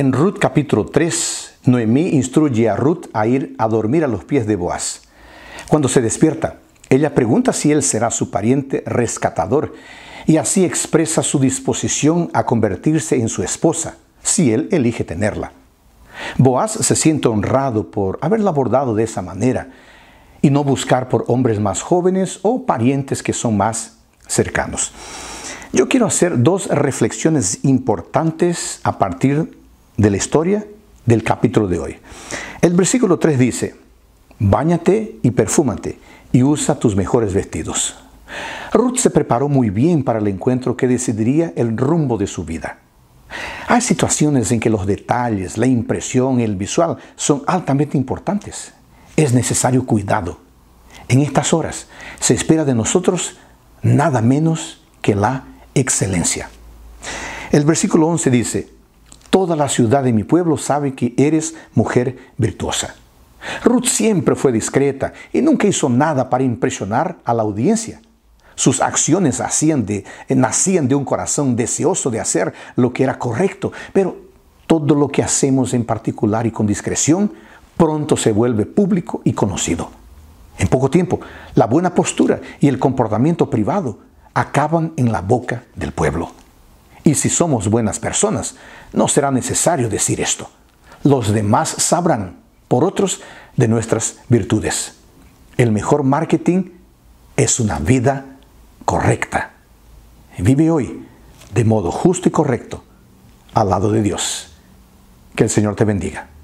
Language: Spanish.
En Ruth capítulo 3, Noemí instruye a Ruth a ir a dormir a los pies de Boaz. Cuando se despierta, ella pregunta si él será su pariente rescatador y así expresa su disposición a convertirse en su esposa, si él elige tenerla. Boaz se siente honrado por haberla abordado de esa manera y no buscar por hombres más jóvenes o parientes que son más cercanos. Yo quiero hacer dos reflexiones importantes a partir de la historia del capítulo de hoy. El versículo 3 dice, Báñate y perfúmate y usa tus mejores vestidos. Ruth se preparó muy bien para el encuentro que decidiría el rumbo de su vida. Hay situaciones en que los detalles, la impresión, el visual son altamente importantes. Es necesario cuidado. En estas horas se espera de nosotros nada menos que la excelencia. El versículo 11 dice, Toda la ciudad de mi pueblo sabe que eres mujer virtuosa. Ruth siempre fue discreta y nunca hizo nada para impresionar a la audiencia. Sus acciones nacían de un corazón deseoso de hacer lo que era correcto, pero todo lo que hacemos en particular y con discreción pronto se vuelve público y conocido. En poco tiempo, la buena postura y el comportamiento privado acaban en la boca del pueblo. Y si somos buenas personas, no será necesario decir esto. Los demás sabrán, por otros, de nuestras virtudes. El mejor marketing es una vida correcta. Vive hoy de modo justo y correcto al lado de Dios. Que el Señor te bendiga.